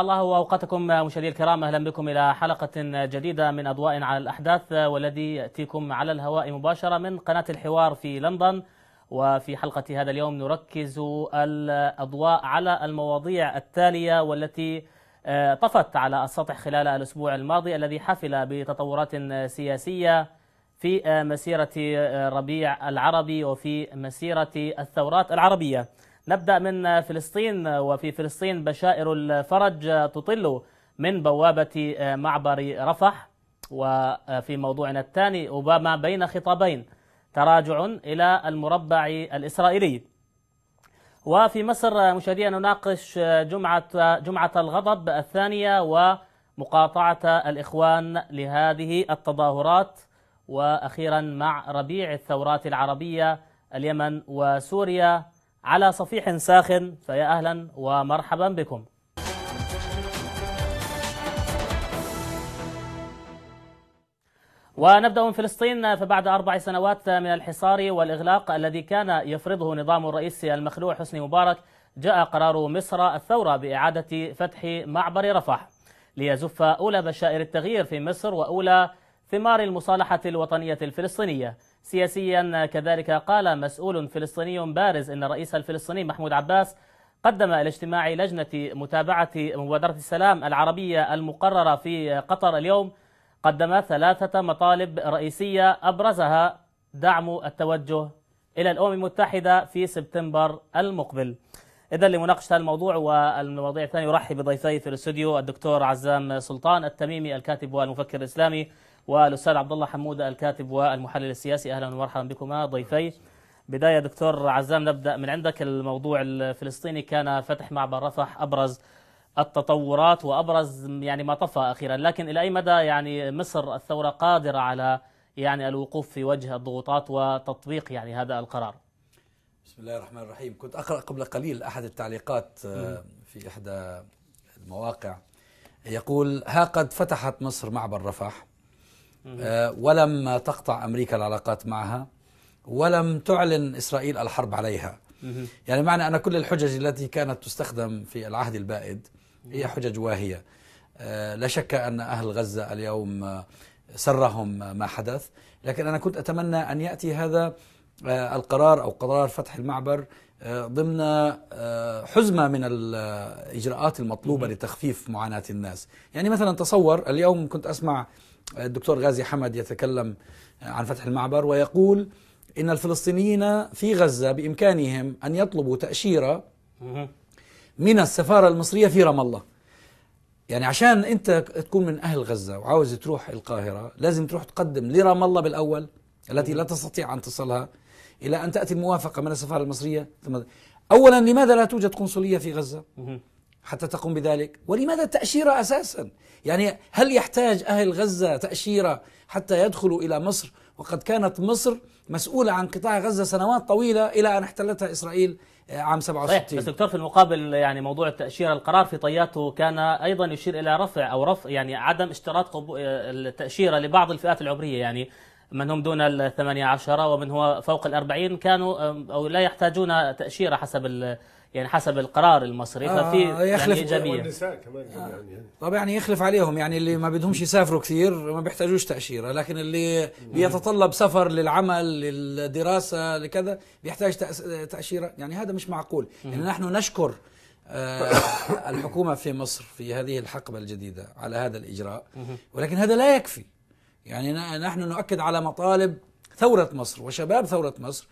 أسعد الله وأوقاتكم مشاهدي الكرام أهلا بكم إلى حلقة جديدة من أضواء على الأحداث والذي يأتيكم على الهواء مباشرة من قناة الحوار في لندن وفي حلقة هذا اليوم نركز الأضواء على المواضيع التالية والتي آه، طفت على السطح خلال الأسبوع الماضي الذي حفل بتطورات سياسية في آه، مسيرة آه، ربيع العربي وفي مسيرة الثورات العربية نبدأ من فلسطين وفي فلسطين بشائر الفرج تطل من بوابة آه، معبر رفح وفي موضوعنا الثاني أوباما بين خطابين تراجع إلى المربع الإسرائيلي وفي مصر آه، مشاهدينا نناقش آه، جمعة, جمعة الغضب الثانية ومقاطعة الإخوان لهذه التظاهرات وأخيرا مع ربيع الثورات العربية اليمن وسوريا على صفيح ساخن فيا أهلا ومرحبا بكم ونبدأ من فلسطين فبعد أربع سنوات من الحصار والإغلاق الذي كان يفرضه نظام الرئيس المخلوع حسني مبارك جاء قرار مصر الثورة بإعادة فتح معبر رفح ليزف أولى بشائر التغيير في مصر وأولى ثمار المصالحة الوطنية الفلسطينية سياسيا كذلك قال مسؤول فلسطيني بارز أن الرئيس الفلسطيني محمود عباس قدم الاجتماع لجنة متابعة مبادرة السلام العربية المقررة في قطر اليوم قدم ثلاثة مطالب رئيسية أبرزها دعم التوجه إلى الأمم المتحدة في سبتمبر المقبل إذا لمناقشة الموضوع والمواضيع الثانية أرحب بضيفي في الاستوديو الدكتور عزام سلطان التميمي الكاتب والمفكر الإسلامي والاستاذ عبد الله حموده الكاتب والمحلل السياسي اهلا ومرحبا بكما ضيفي بدايه دكتور عزام نبدا من عندك الموضوع الفلسطيني كان فتح معبر رفح ابرز التطورات وابرز يعني ما طفى اخيرا لكن الى اي مدى يعني مصر الثوره قادره على يعني الوقوف في وجه الضغوطات وتطبيق يعني هذا القرار بسم الله الرحمن الرحيم كنت اقرا قبل قليل احد التعليقات آه، في احدى المواقع يقول ها قد فتحت مصر معبر رفح آه، ولم تقطع أمريكا العلاقات معها ولم تعلن إسرائيل الحرب عليها يعني معنى أن كل الحجج التي كانت تستخدم في العهد البائد هي حجج واهية آه، لا شك أن أهل غزة اليوم سرهم ما حدث لكن أنا كنت أتمنى أن يأتي هذا آه، القرار أو قرار فتح المعبر ضمن حزمة من الإجراءات المطلوبة لتخفيف معاناة الناس يعني مثلا تصور اليوم كنت أسمع الدكتور غازي حمد يتكلم عن فتح المعبر ويقول إن الفلسطينيين في غزة بإمكانهم أن يطلبوا تأشيرة من السفارة المصرية في رام الله يعني عشان أنت تكون من أهل غزة وعاوز تروح القاهرة لازم تروح تقدم لرام الله بالأول التي لا تستطيع أن تصلها إلى أن تأتي الموافقة من السفارة المصرية ثم أولا لماذا لا توجد قنصلية في غزة؟ حتى تقوم بذلك ولماذا التأشيرة أساسا يعني هل يحتاج أهل غزة تأشيرة حتى يدخلوا إلى مصر وقد كانت مصر مسؤولة عن قطاع غزة سنوات طويلة إلى أن احتلتها إسرائيل آه، عام 67 بس دكتور في المقابل يعني موضوع التأشيرة القرار في طياته كان أيضا يشير إلى رفع أو رفع يعني عدم اشتراط آه، التأشيرة لبعض الفئات العمرية يعني من هم دون الثمانية 18 ومن هو فوق الأربعين 40 كانوا أو لا يحتاجون تأشيرة حسب يعني حسب القرار المصري آه ففي آه يعني ايجابيه النساء كمان آه يعني طب يعني يخلف عليهم يعني اللي ما بدهمش يسافروا كثير ما بيحتاجوش تاشيره لكن اللي بيتطلب سفر للعمل للدراسه لكذا بيحتاج تاشيره يعني هذا مش معقول يعني نحن نشكر آه، الحكومه في مصر في هذه الحقبه الجديده على هذا الاجراء ولكن هذا لا يكفي يعني نحن نؤكد على مطالب ثوره مصر وشباب ثوره مصر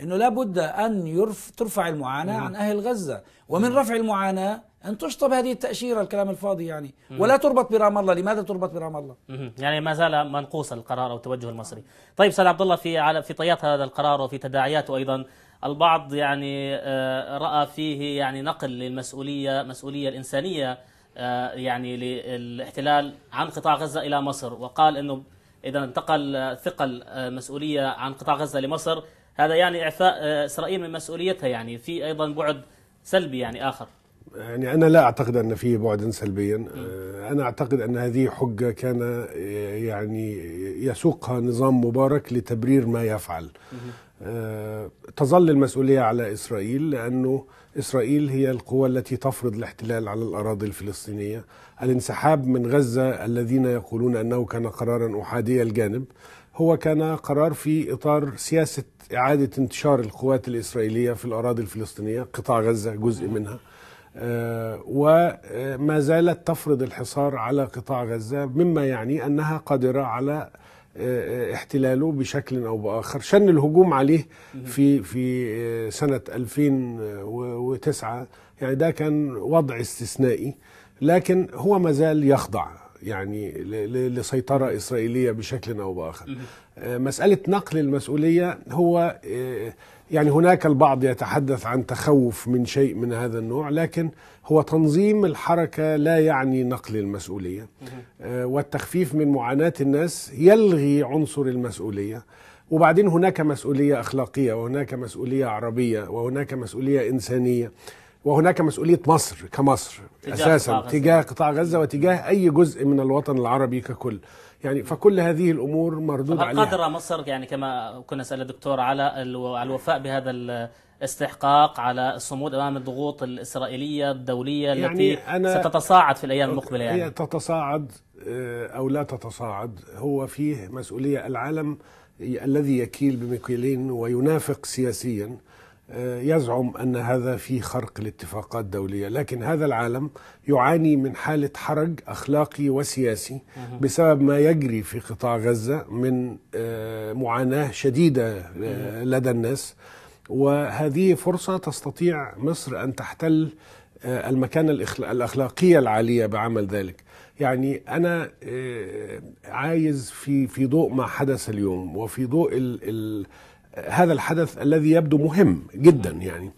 أنه لابد أن يرف ترفع المعاناة عن أهل غزة ومن رفع المعاناة أن تشطب هذه التأشيرة الكلام الفاضي يعني ولا تربط برام الله لماذا تربط برام الله يعني ما زال منقوص القرار أو التوجه المصري طيب استاذ عبد الله في على في طيات هذا القرار وفي تداعياته أيضا البعض يعني آه، رأى فيه يعني نقل للمسؤولية مسؤولية الإنسانية آه، يعني للاحتلال عن قطاع غزة إلى مصر وقال أنه إذا انتقل ثقل آه، مسؤولية عن قطاع غزة لمصر هذا يعني إعفاء آه، إسرائيل من مسؤوليتها يعني في أيضا بعد سلبي يعني آخر يعني أنا لا أعتقد أن فيه بعدا سلبيا آه، أنا أعتقد أن هذه حجة كان آه، يعني يسوقها نظام مبارك لتبرير ما يفعل تظل المسؤولية على إسرائيل لأنه إسرائيل هي القوى التي تفرض الاحتلال على الأراضي الفلسطينية الانسحاب من غزة الذين يقولون أنه كان قرارا أحادي الجانب هو كان قرار في إطار سياسة إعادة انتشار القوات الإسرائيلية في الأراضي الفلسطينية قطاع غزة جزء منها آه، وما زالت تفرض الحصار على قطاع غزة مما يعني أنها قادرة على آه، احتلاله بشكل او باخر شن الهجوم عليه في في آه، سنه 2009 يعني ده كان وضع استثنائي لكن هو ما زال يخضع يعني لسيطره اسرائيليه بشكل او باخر. آه، مساله نقل المسؤوليه هو آه، يعني هناك البعض يتحدث عن تخوف من شيء من هذا النوع لكن هو تنظيم الحركه لا يعني نقل المسؤوليه آه، والتخفيف من معاناه الناس يلغي عنصر المسؤوليه. وبعدين هناك مسؤوليه اخلاقيه وهناك مسؤوليه عربيه وهناك مسؤوليه انسانيه. وهناك مسؤوليه مصر كمصر اساسا قطاع تجاه قطاع غزه وتجاه اي جزء من الوطن العربي ككل يعني فكل هذه الامور مردود عليها قدر مصر يعني كما كنا نسال الدكتور على الوفاء بهذا استحقاق على الصمود امام الضغوط الاسرائيليه الدوليه التي يعني أنا ستتصاعد في الايام المقبله يعني هي تتصاعد آه، او لا تتصاعد هو فيه مسؤوليه العالم الذي يكيل بمكيالين وينافق سياسيا آه، يزعم ان هذا في خرق لاتفاقات دوليه، لكن هذا العالم يعاني من حاله حرج اخلاقي وسياسي بسبب ما يجري في قطاع غزه من آه، معاناه شديده آه، لدى الناس وهذه فرصه تستطيع مصر ان تحتل المكانه الاخلاقيه العاليه بعمل ذلك. يعني انا عايز في في ضوء ما حدث اليوم وفي ضوء ال ال هذا الحدث الذي يبدو مهم جدا يعني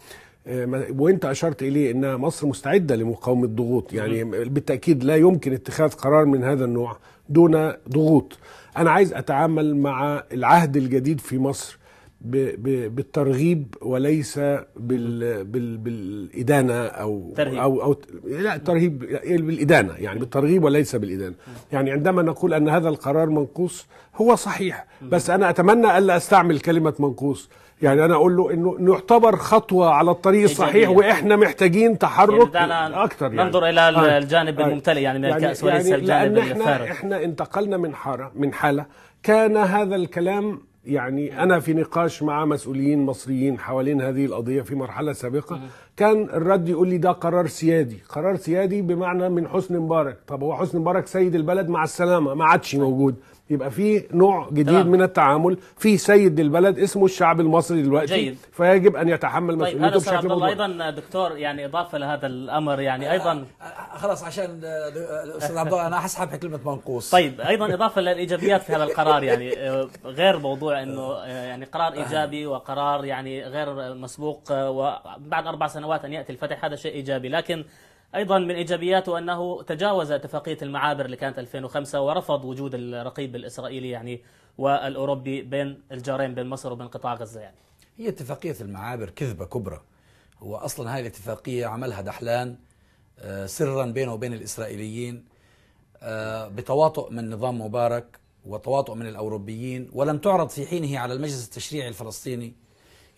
آه، وانت اشرت اليه ان مصر مستعده لمقاومه ضغوط يعني بالتاكيد لا يمكن اتخاذ قرار من هذا النوع دون ضغوط انا عايز اتعامل مع العهد الجديد في مصر بالترغيب وليس بال بال بالادانه او او او لا ترهيب يعني بالادانه يعني بالترغيب وليس بالادانه يعني عندما نقول ان هذا القرار منقوص هو صحيح بس انا اتمنى الا استعمل كلمه منقوص يعني انا اقول له انه نعتبر خطوه على الطريق الصحيح واحنا محتاجين تحرك يعني اكثر يعني ننظر الى آه. الجانب آه. الممتلئ يعني من يعني الكاس وليس يعني الجانب لأن الفارغ احنا احنا انتقلنا من حاره من حاله كان هذا الكلام يعني أنا في نقاش مع مسؤولين مصريين حوالين هذه القضية في مرحلة سابقة كان الرد يقول لي ده قرار سيادي قرار سيادي بمعنى من حسن مبارك طب هو حسن مبارك سيد البلد مع السلامة ما عادش موجود يبقى في نوع جديد طبعا. من التعامل في سيد للبلد اسمه الشعب المصري دلوقتي جيد. فيجب ان يتحمل طيب، مسؤوليته طيب بشكل عبد الله ايضا دكتور يعني اضافه لهذا الامر يعني ايضا آه، آه، آه، خلاص عشان استاذ عبد الله انا هسحبها كلمه منقوص طيب ايضا اضافه للايجابيات في هذا القرار يعني غير موضوع انه يعني قرار ايجابي وقرار يعني غير مسبوق وبعد اربع سنوات ان ياتي الفتح هذا شيء ايجابي لكن أيضا من إيجابياته أنه تجاوز اتفاقية المعابر اللي كانت 2005 ورفض وجود الرقيب الإسرائيلي يعني والأوروبي بين الجارين بين مصر وبين قطاع غزة يعني هي اتفاقية المعابر كذبة كبرى هو أصلا هاي الاتفاقية عملها دحلان آه، سرا بينه وبين الإسرائيليين آه، بتواطؤ من نظام مبارك وتواطؤ من الأوروبيين ولم تعرض في حينه على المجلس التشريعي الفلسطيني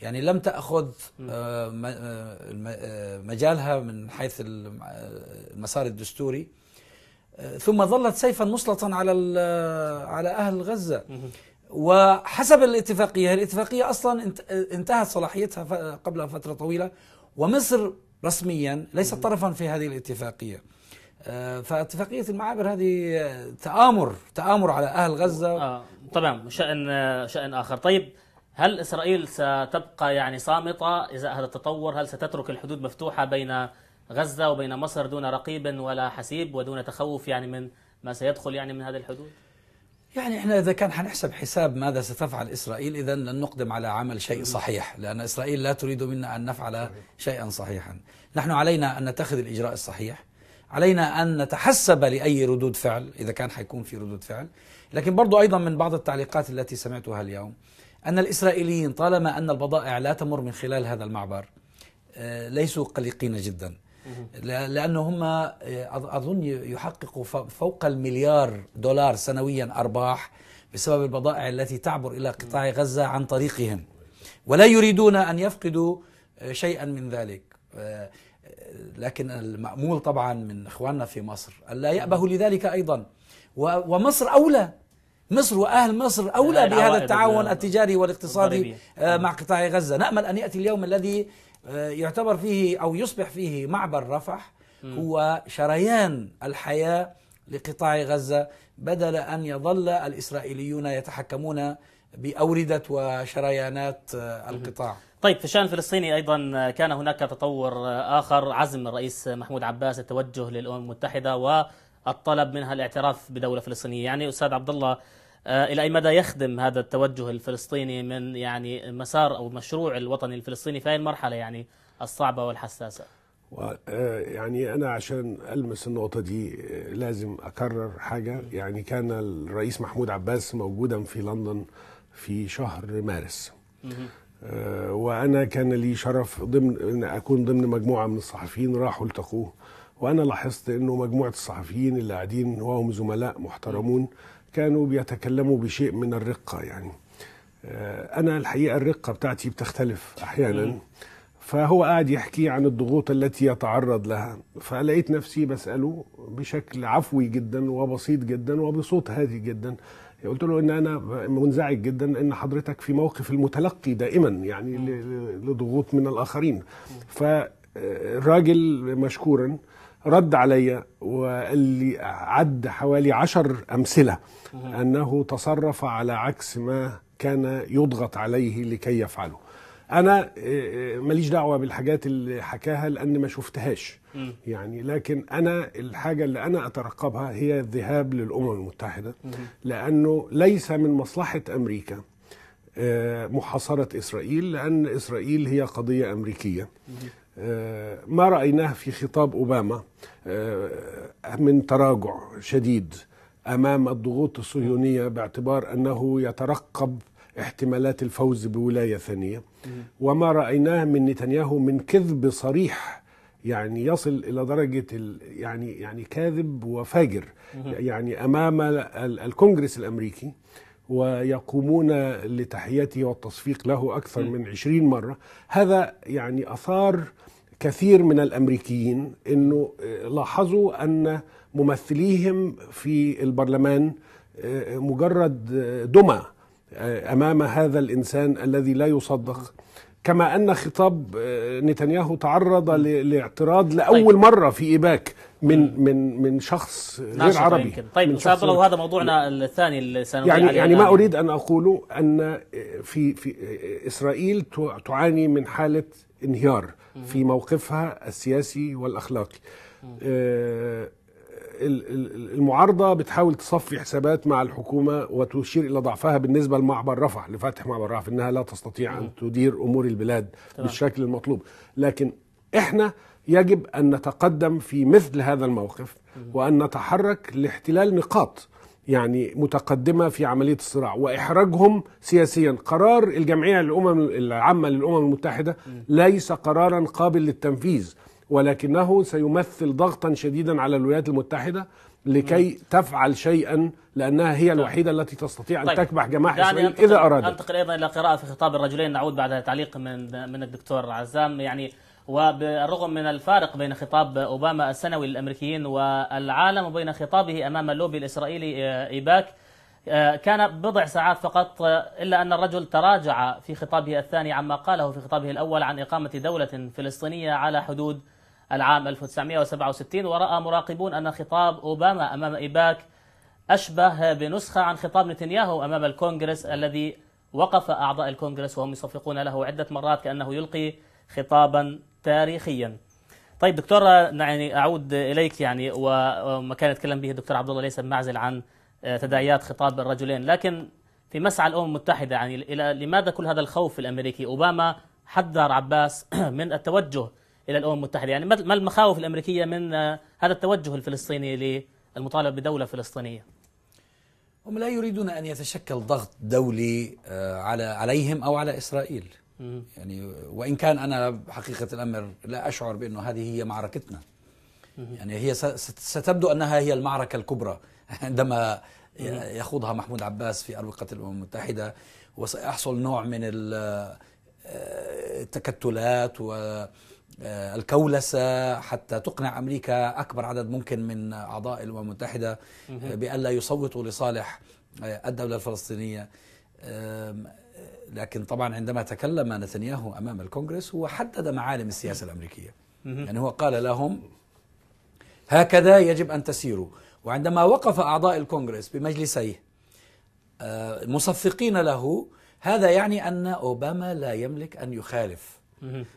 يعني لم تاخذ آه، آه، آه، مجالها من حيث المسار الدستوري ثم ظلت سيفا مسلطا على على اهل غزه وحسب الاتفاقيه الاتفاقيه اصلا انتهت صلاحيتها قبل فتره طويله ومصر رسميا ليست طرفا في هذه الاتفاقيه فاتفاقية المعابر هذه تآمر تآمر على أهل غزة آه، طبعا شأن شأن آخر طيب هل إسرائيل ستبقى يعني صامتة إذا هذا التطور هل ستترك الحدود مفتوحة بين غزة وبين مصر دون رقيب ولا حسيب ودون تخوف يعني من ما سيدخل يعني من هذه الحدود يعني احنا اذا كان حنحسب حساب ماذا ستفعل اسرائيل اذا لن نقدم على عمل شيء صحيح لان اسرائيل لا تريد منا ان نفعل شيئا صحيحا نحن علينا ان نتخذ الاجراء الصحيح علينا ان نتحسب لاي ردود فعل اذا كان حيكون في ردود فعل لكن برضو ايضا من بعض التعليقات التي سمعتها اليوم أن الإسرائيليين طالما أن البضائع لا تمر من خلال هذا المعبر آه، ليسوا قلقين جدا لأنه هم آه، أظن يحققوا فوق المليار دولار سنويا أرباح بسبب البضائع التي تعبر إلى قطاع غزة عن طريقهم ولا يريدون أن يفقدوا آه، شيئا من ذلك لكن المأمول طبعا من إخواننا في مصر لا يأبه لذلك أيضا ومصر أولى مصر وأهل مصر أولى بهذا التعاون التجاري والاقتصادي آه، مع قطاع غزة نأمل أن يأتي اليوم الذي آه، يعتبر فيه أو يصبح فيه معبر رفح هو شريان الحياة لقطاع غزة بدل أن يظل الإسرائيليون يتحكمون بأوردة وشريانات آه، القطاع طيب في الشان الفلسطيني أيضا كان هناك تطور آخر عزم الرئيس محمود عباس التوجه للأمم المتحدة و الطلب منها الاعتراف بدولة فلسطينية يعني أستاذ عبد الله آه، إلى أي مدى يخدم هذا التوجه الفلسطيني من يعني مسار أو مشروع الوطني الفلسطيني في هذه المرحلة يعني الصعبة والحساسة آه، يعني أنا عشان ألمس النقطة دي آه، لازم أكرر حاجة يعني كان الرئيس محمود عباس موجودا في لندن في شهر مارس وأنا كان لي شرف ضمن أن أكون ضمن مجموعة من الصحفيين راحوا التقوه وانا لاحظت انه مجموعه الصحفيين اللي قاعدين وهم زملاء محترمون كانوا بيتكلموا بشيء من الرقه يعني آه، انا الحقيقه الرقه بتاعتي بتختلف احيانا فهو قاعد يحكي عن الضغوط التي يتعرض لها فلقيت نفسي بساله بشكل عفوي جدا وبسيط جدا وبصوت هادي جدا قلت له ان انا منزعج جدا ان حضرتك في موقف المتلقي دائما يعني لضغوط من الاخرين فالراجل آه، مشكورا رد علي وقال لي عد حوالي عشر أمثلة أنه تصرف على عكس ما كان يضغط عليه لكي يفعله انا آه، آه، ماليش دعوه بالحاجات اللي حكاها لان ما شفتهاش يعني لكن انا الحاجه اللي انا اترقبها هي الذهاب للامم المتحده لانه ليس من مصلحه امريكا آه، محاصره اسرائيل لان اسرائيل هي قضيه امريكيه آه، ما رايناه في خطاب اوباما آه، من تراجع شديد امام الضغوط الصهيونيه باعتبار انه يترقب احتمالات الفوز بولايه ثانيه وما رايناه من نتنياهو من كذب صريح يعني يصل الى درجه يعني يعني كاذب وفاجر يعني امام الكونغرس الامريكي ويقومون لتحيته والتصفيق له أكثر من عشرين مرة هذا يعني أثار كثير من الامريكيين انه آه، لاحظوا ان ممثليهم في البرلمان آه، مجرد آه، دمى امام هذا الانسان الذي لا يصدق كما ان خطاب نتنياهو تعرض لاعتراض لاول طيب. مره في ايباك من من من شخص غير عربي يمكن. طيب شخص هذا موضوعنا الثاني اللي يعني يعني ما اريد ان اقوله ان في في اسرائيل تعاني من حاله انهيار في موقفها السياسي والاخلاقي آه، المعارضة بتحاول تصفي حسابات مع الحكومة وتشير إلى ضعفها بالنسبة لمعبر رفح لفتح معبر رفح إنها لا تستطيع أن تدير أمور البلاد بالشكل المطلوب لكن إحنا يجب أن نتقدم في مثل هذا الموقف وأن نتحرك لاحتلال نقاط يعني متقدمة في عملية الصراع وإحراجهم سياسيا قرار الجمعية الامم العامة للأمم المتحدة ليس قرارا قابل للتنفيذ ولكنه سيمثل ضغطا شديدا على الولايات المتحدة لكي مم. تفعل شيئا لانها هي طيب. الوحيده التي تستطيع ان طيب. تكبح جماح اسرائيل اذا ارادت. انتقل ايضا الى قراءه في خطاب الرجلين نعود بعد تعليق من من الدكتور عزام يعني وبالرغم من الفارق بين خطاب أوباما السنوي للأمريكيين والعالم وبين خطابه أمام اللوبي الإسرائيلي آه، إيباك آه، كان بضع ساعات فقط آه، إلا أن الرجل تراجع في خطابه الثاني عما قاله في خطابه الأول عن إقامة دولة فلسطينية على حدود العام 1967 ورأى مراقبون أن خطاب أوباما أمام إيباك أشبه بنسخة عن خطاب نتنياهو أمام الكونغرس الذي وقف أعضاء الكونغرس وهم يصفقون له عدة مرات كأنه يلقي خطابا تاريخيا طيب دكتور يعني اعود اليك يعني وما كان يتكلم به الدكتور عبد الله ليس معزل عن آه، تداعيات خطاب الرجلين لكن في مسعى الامم المتحده يعني الى لماذا كل هذا الخوف الامريكي اوباما حذر عباس من التوجه الى الامم المتحده يعني ما المخاوف الامريكيه من آه، هذا التوجه الفلسطيني للمطالبه بدوله فلسطينيه هم لا يريدون ان يتشكل ضغط دولي آه، على عليهم او على اسرائيل يعني وإن كان أنا حقيقة الأمر لا أشعر بأنه هذه هي معركتنا يعني هي ستبدو أنها هي المعركة الكبرى عندما يخوضها محمود عباس في أروقة الأمم المتحدة وسيحصل نوع من آه، التكتلات والكولسة آه، حتى تقنع أمريكا أكبر عدد ممكن من أعضاء الأمم المتحدة آه، بأن لا يصوتوا لصالح الدولة الفلسطينية لكن طبعا عندما تكلم نتنياهو امام الكونغرس هو حدد معالم السياسه الامريكيه يعني هو قال لهم هكذا يجب ان تسيروا وعندما وقف اعضاء الكونغرس بمجلسيه آه، مصفقين له هذا يعني ان اوباما لا يملك ان يخالف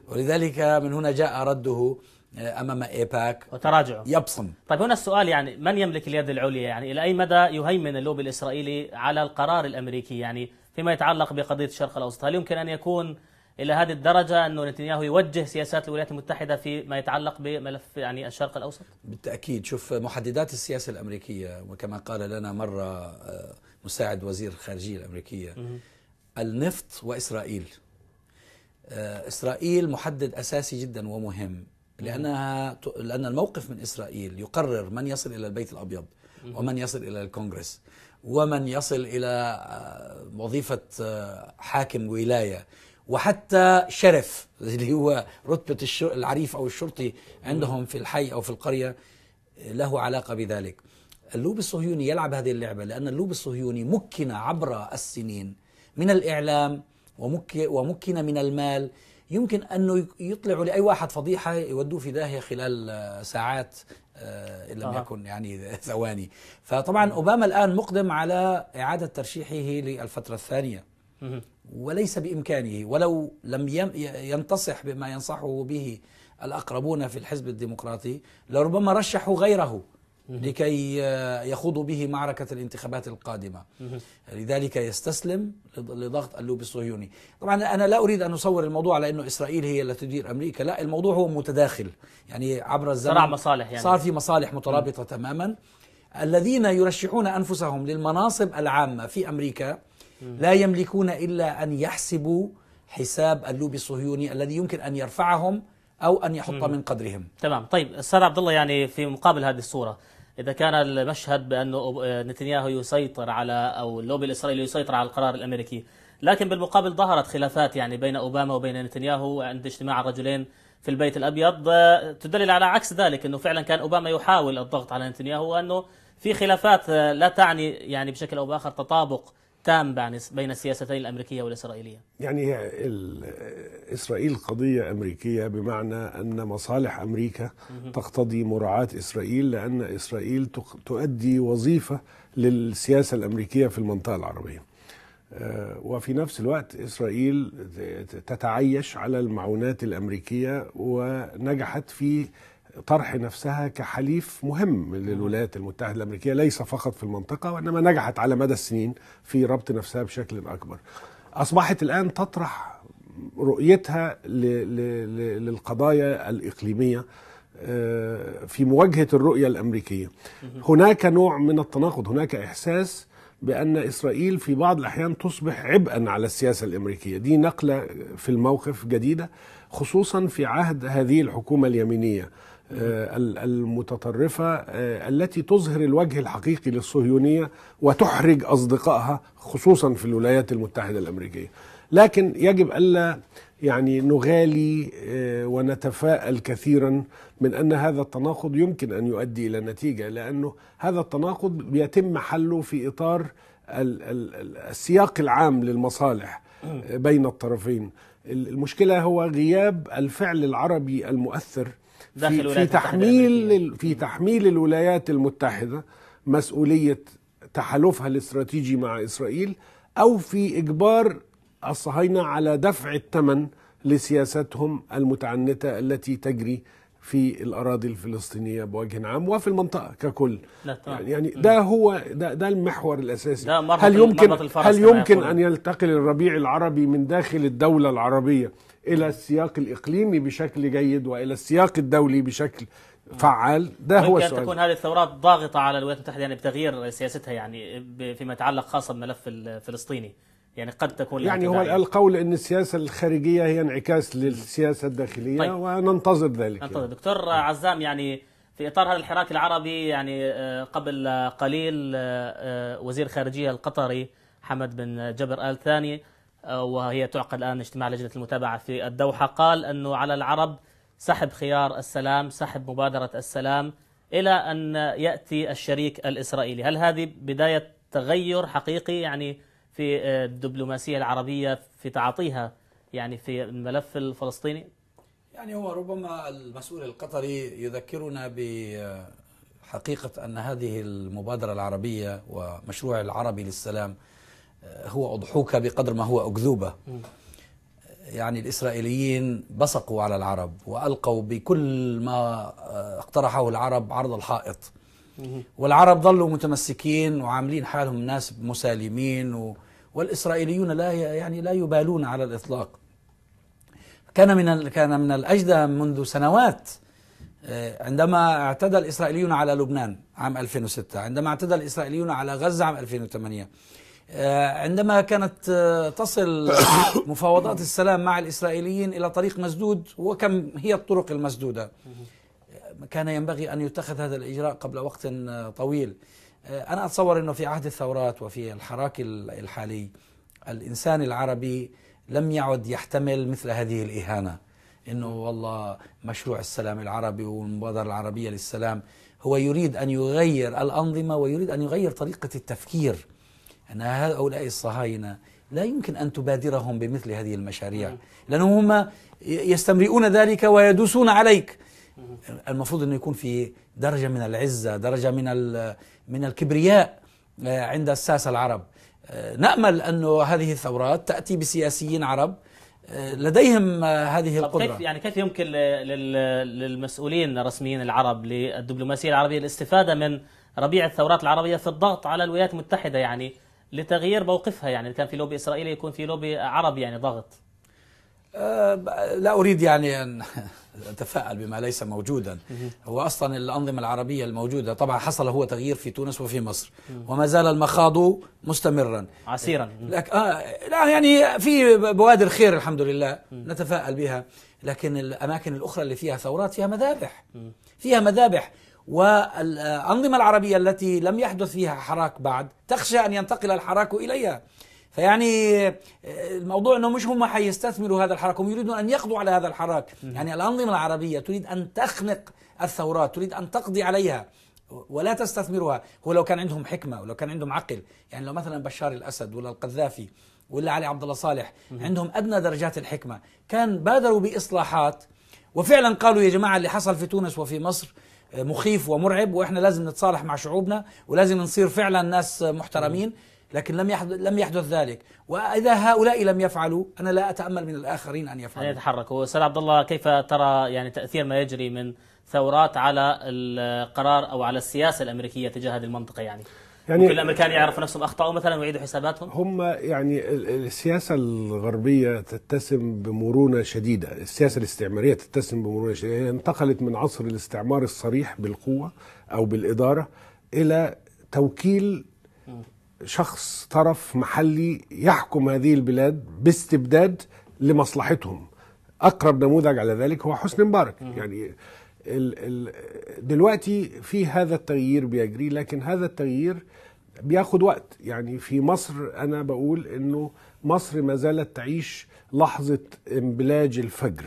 ولذلك من هنا جاء رده آه، امام ايباك وتراجع يبصم طيب هنا السؤال يعني من يملك اليد العليا يعني الى اي مدى يهيمن اللوبي الاسرائيلي على القرار الامريكي يعني فيما يتعلق بقضية الشرق الأوسط هل يمكن أن يكون إلى هذه الدرجة أن نتنياهو يوجه سياسات الولايات المتحدة فيما يتعلق بملف يعني الشرق الأوسط؟ بالتأكيد شوف محددات السياسة الأمريكية وكما قال لنا مرة آه، مساعد وزير الخارجية الأمريكية النفط وإسرائيل آه، إسرائيل محدد أساسي جدا ومهم لأنها لأن الموقف من إسرائيل يقرر من يصل إلى البيت الأبيض ومن يصل إلى الكونغرس ومن يصل إلى آه، وظيفة آه، حاكم ولاية وحتى شرف اللي هو رتبة العريف أو الشرطي عندهم في الحي أو في القرية له علاقة بذلك اللوب الصهيوني يلعب هذه اللعبة لأن اللوب الصهيوني مكن عبر السنين من الإعلام ومكن من المال يمكن أنه يطلعوا لأي واحد فضيحة يودوه في داهية خلال آه، ساعات آه، ان لم آه. يكن يعني ثواني فطبعا اوباما الان مقدم على اعاده ترشيحه للفتره الثانيه وليس بامكانه ولو لم ينتصح بما ينصحه به الاقربون في الحزب الديمقراطي لربما رشحوا غيره لكي آه، يخوضوا به معركة الانتخابات القادمة لذلك يستسلم لضغط اللوبي الصهيوني طبعا أنا لا أريد أن أصور الموضوع على أنه إسرائيل هي التي تدير أمريكا لا الموضوع هو متداخل يعني عبر الزمن صراع مصالح يعني صار في مصالح مترابطة تماما الذين يرشحون أنفسهم للمناصب العامة في أمريكا لا يملكون إلا أن يحسبوا حساب اللوبي الصهيوني الذي يمكن أن يرفعهم أو أن يحط من قدرهم تمام طيب أستاذ عبد الله يعني في مقابل هذه الصورة إذا كان المشهد بأنه آه، نتنياهو يسيطر على أو اللوبي الإسرائيلي يسيطر على القرار الأمريكي لكن بالمقابل ظهرت خلافات يعني بين أوباما وبين نتنياهو عند اجتماع الرجلين في البيت الأبيض آه، تدلل على عكس ذلك أنه فعلا كان أوباما يحاول الضغط على نتنياهو وأنه في خلافات آه، لا تعني يعني بشكل أو بآخر تطابق تام بين السياستين الأمريكية والإسرائيلية يعني إسرائيل قضية أمريكية بمعنى أن مصالح أمريكا تقتضي مراعاة إسرائيل لأن إسرائيل تؤدي وظيفة للسياسة الأمريكية في المنطقة العربية آه، وفي نفس الوقت إسرائيل تتعيش على المعونات الأمريكية ونجحت في طرح نفسها كحليف مهم للولايات المتحدة الأمريكية ليس فقط في المنطقة وإنما نجحت على مدى السنين في ربط نفسها بشكل أكبر أصبحت الآن تطرح رؤيتها للقضايا الإقليمية آه، في مواجهة الرؤية الأمريكية هناك نوع من التناقض هناك إحساس بأن إسرائيل في بعض الأحيان تصبح عبئا على السياسة الأمريكية دي نقلة في الموقف جديدة خصوصا في عهد هذه الحكومة اليمينية آه، المتطرفة آه، التي تظهر الوجه الحقيقي للصهيونية وتحرج أصدقائها خصوصا في الولايات المتحدة الأمريكية لكن يجب ألا يعني نغالي آه، ونتفائل كثيرا من أن هذا التناقض يمكن أن يؤدي إلى نتيجة لأنه هذا التناقض يتم حله في إطار السياق العام للمصالح بين الطرفين المشكلة هو غياب الفعل العربي المؤثر داخل في, في تحميل في تحميل الولايات المتحدة مسؤولية تحالفها الاستراتيجي مع إسرائيل أو في إجبار الصهاينة على دفع الثمن لسياستهم المتعنتة التي تجري في الأراضي الفلسطينية بوجه عام وفي المنطقة ككل يعني, يعني ده هو ده, ده المحور الأساسي ده هل يمكن هل يمكن أن ينتقل الربيع العربي من داخل الدولة العربية الى السياق الاقليمي بشكل جيد والى السياق الدولي بشكل فعال ده هو السؤال تكون هذه الثورات ضاغطه على الولايات المتحده يعني بتغيير سياستها يعني فيما يتعلق خاصه بملف الفلسطيني يعني قد تكون يعني هو القول ان السياسه الخارجيه هي انعكاس للسياسه الداخليه طيب. وننتظر ذلك ننتظر يعني. دكتور عزام يعني في اطار هذا الحراك العربي يعني آه، قبل قليل آه، آه، وزير خارجيه القطري حمد بن جبر ال ثاني وهي تعقد الآن اجتماع لجنة المتابعة في الدوحة قال أنه على العرب سحب خيار السلام سحب مبادرة السلام إلى أن يأتي الشريك الإسرائيلي هل هذه بداية تغير حقيقي يعني في الدبلوماسية العربية في تعاطيها يعني في الملف الفلسطيني يعني هو ربما المسؤول القطري يذكرنا بحقيقة أن هذه المبادرة العربية ومشروع العربي للسلام آه، هو أضحوكة بقدر ما هو أكذوبة آه، يعني الإسرائيليين بصقوا على العرب وألقوا بكل ما آه، اقترحه العرب عرض الحائط والعرب ظلوا متمسكين وعاملين حالهم ناس مسالمين و والإسرائيليون لا يعني لا يبالون على الإطلاق كان من كان من الأجدى منذ سنوات عندما اعتدى الإسرائيليون على لبنان عام 2006 عندما اعتدى الإسرائيليون على غزة عام 2008 آه، عندما كانت آه، تصل مفاوضات السلام مع الإسرائيليين إلى طريق مسدود وكم هي الطرق المسدودة آه، كان ينبغي أن يتخذ هذا الإجراء قبل وقت طويل أنا أتصور أنه في عهد الثورات وفي الحراك الحالي الإنسان العربي لم يعد يحتمل مثل هذه الإهانة أنه والله مشروع السلام العربي والمبادرة العربية للسلام هو يريد أن يغير الأنظمة ويريد أن يغير طريقة التفكير أن هؤلاء الصهاينة لا يمكن أن تبادرهم بمثل هذه المشاريع لأنهم هم يستمرئون ذلك ويدوسون عليك المفروض أن يكون في درجة من العزة درجة من, من الكبرياء آه، عند الساسة العرب آه، نأمل أن هذه الثورات تأتي بسياسيين عرب آه، لديهم هذه القدرة كيف يعني كيف يمكن للمسؤولين الرسميين العرب للدبلوماسية العربية الاستفادة من ربيع الثورات العربية في الضغط على الولايات المتحدة يعني لتغيير موقفها يعني كان في لوبي إسرائيلي يكون في لوبي عربي يعني ضغط أه، لا أريد يعني أن أتفائل بما ليس موجودا هو أصلا الأنظمة العربية الموجودة طبعا حصل هو تغيير في تونس وفي مصر وما زال المخاض مستمرا عسيرا آه لا يعني في بوادر خير الحمد لله نتفائل بها لكن الأماكن الأخرى اللي فيها ثورات فيها مذابح فيها مذابح والأنظمة العربية التي لم يحدث فيها حراك بعد تخشى أن ينتقل الحراك إليها فيعني آه، الموضوع انه مش هم حيستثمروا هذا الحراك هم يريدون ان يقضوا على هذا الحراك يعني الانظمه العربيه تريد ان تخنق الثورات تريد ان تقضي عليها ولا تستثمرها هو لو كان عندهم حكمه ولو كان عندهم عقل يعني لو مثلا بشار الاسد ولا القذافي ولا علي عبد الله صالح عندهم ادنى درجات الحكمه كان بادروا باصلاحات وفعلا قالوا يا جماعه اللي حصل في تونس وفي مصر مخيف ومرعب واحنا لازم نتصالح مع شعوبنا ولازم نصير فعلا ناس محترمين لكن لم يحدث لم يحدث ذلك واذا هؤلاء لم يفعلوا انا لا اتامل من الاخرين ان يفعلوا ان يتحركوا استاذ عبد الله كيف ترى يعني تاثير ما يجري من ثورات على القرار او على السياسه الامريكيه تجاه هذه المنطقه يعني يعني كل الامريكان يعرفوا نفسهم اخطاوا مثلا ويعيدوا حساباتهم هم يعني السياسه الغربيه تتسم بمرونه شديده السياسه الاستعماريه تتسم بمرونه شديده هي يعني انتقلت من عصر الاستعمار الصريح بالقوه او بالاداره الى توكيل شخص طرف محلي يحكم هذه البلاد باستبداد لمصلحتهم اقرب نموذج على ذلك هو حسني مبارك يعني دلوقتي في هذا التغيير بيجري لكن هذا التغيير بياخد وقت يعني في مصر انا بقول انه مصر ما زالت تعيش لحظه انبلاج الفجر